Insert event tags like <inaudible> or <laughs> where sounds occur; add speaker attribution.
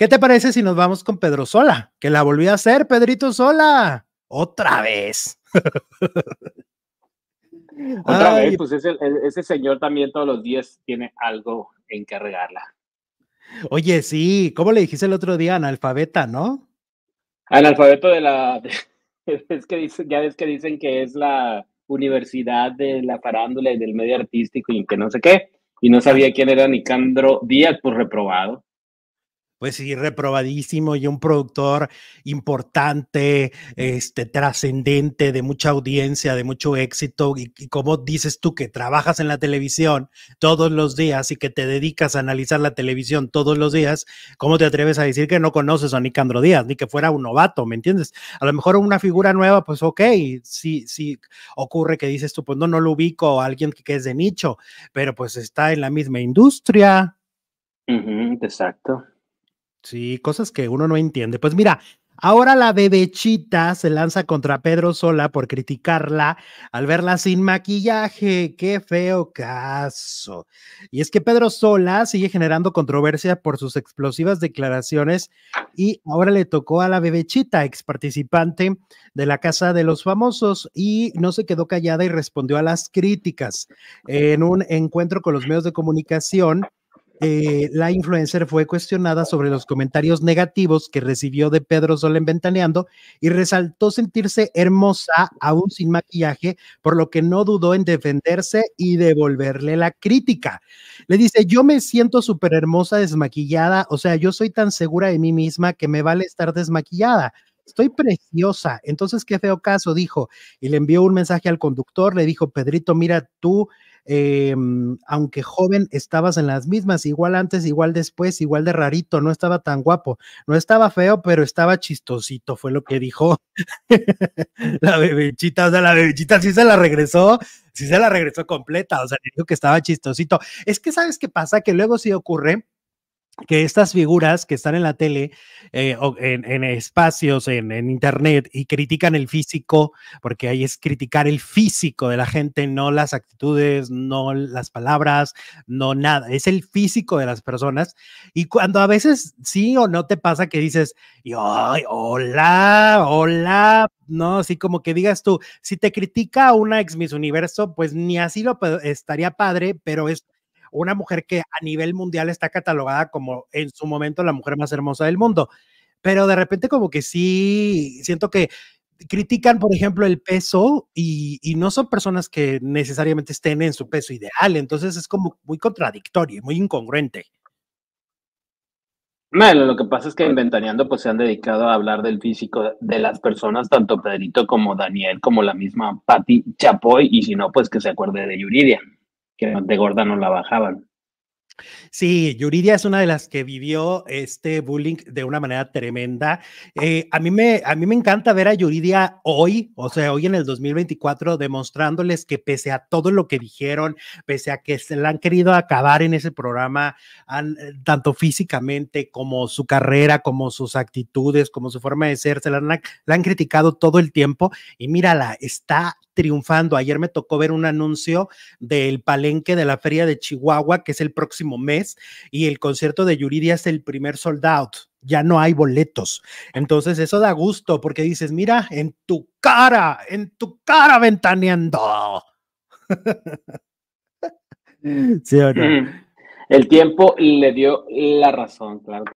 Speaker 1: ¿Qué te parece si nos vamos con Pedro Sola? Que la volví a hacer, Pedrito Sola. Otra vez.
Speaker 2: <laughs> Otra vez, pues e-, ese, señor también todos los días tiene algo en que
Speaker 1: Oye, sí, ¿cómo le dijiste el otro día? Analfabeta, ¿no?
Speaker 2: Analfabeto de la. <laughs> Es que dicen, ya es que dicen que es la universidad de la farándula y del medio artístico y que no sé qué. Y no sabía quién era Nicandro Díaz, pues reprobado
Speaker 1: pues sí, reprobadísimo y un productor importante, este, trascendente, de mucha audiencia, de mucho éxito, y, como dices tú que trabajas en la televisión todos los días y que te dedicas a analizar la televisión todos los días, ¿cómo te atreves a decir que no conoces a Nicandro Díaz, ni que fuera un novato, ¿me entiendes? A lo mejor una figura nueva, pues ok, si sí ocurre que dices tú, pues no, no lo ubico a alguien que, es de nicho, pero pues está en la misma industria. exacto. Sí, cosas que uno no entiende. Pues mira, ahora la bebechita se lanza contra Pedro Sola por criticarla al verla sin maquillaje. Qué feo caso. Y es que Pedro Sola sigue generando controversia por sus explosivas declaraciones y ahora le tocó a la bebechita, ex participante de la Casa de los Famosos, y no se quedó callada y respondió a las críticas en un encuentro con los medios de comunicación eh, la influencer fue cuestionada sobre los comentarios negativos que recibió de Pedro Solen Ventaneando y resaltó sentirse hermosa aún sin maquillaje, por lo que no dudó en defenderse y devolverle la crítica. Le dice, yo me siento súper hermosa desmaquillada, o sea, yo soy tan segura de mí misma que me vale estar desmaquillada estoy preciosa. Entonces, qué feo caso, dijo. Y le envió un mensaje al conductor, le dijo, Pedrito, mira, tú eh, aunque joven, estabas en las mismas, igual antes, igual después, igual de rarito, no estaba tan guapo, no estaba feo, pero estaba chistosito, fue lo que dijo <laughs> la bebechita, o sea, la bebechita sí se la regresó, sí se la regresó completa, o sea, dijo que estaba chistosito. Es que, ¿sabes qué pasa? Que luego si ocurre que estas figuras que están en la tele, eh, en, espacios, en, internet y critican el físico, porque ahí es criticar el físico de la gente, no las actitudes, no las palabras, no nada, es el físico de las personas. Y cuando a veces sí o no te pasa que dices, Ay, hola, hola, ¿no? Así como que digas tú, si te critica una ex Miss Universo, pues ni así lo estaría padre, pero es una mujer que a nivel mundial está catalogada como en su momento la mujer más hermosa del mundo. Pero de repente como que sí, siento que critican, por ejemplo, el peso y, no son personas que necesariamente estén en su peso ideal. Entonces es como muy contradictorio, muy incongruente. Bueno,
Speaker 2: lo que pasa es que en pues se han dedicado a hablar del físico de las personas, tanto Pedrito como Daniel, como la misma Patti Chapoy, y si no, pues que se acuerde de Yuridia que de gorda no la bajaban.
Speaker 1: Sí, Yuridia es una de las que vivió este bullying de una manera tremenda. Eh, a, mí me, a mí me encanta ver a Yuridia hoy, o sea, hoy en el 2024, demostrándoles que pese a todo lo que dijeron, pese a que se la han querido acabar en ese programa, tanto físicamente como su carrera, como sus actitudes, como su forma de ser, se la han, la han criticado todo el tiempo. Y mírala, está triunfando. Ayer me tocó ver un anuncio del palenque de la Feria de Chihuahua, que es el próximo mes, y el concierto de Yuridia es el primer sold out. Ya no hay boletos. Entonces eso da gusto porque dices, mira, en tu cara, en tu cara ventaneando. <laughs>
Speaker 2: Mm. El tiempo le dio la razón, claro.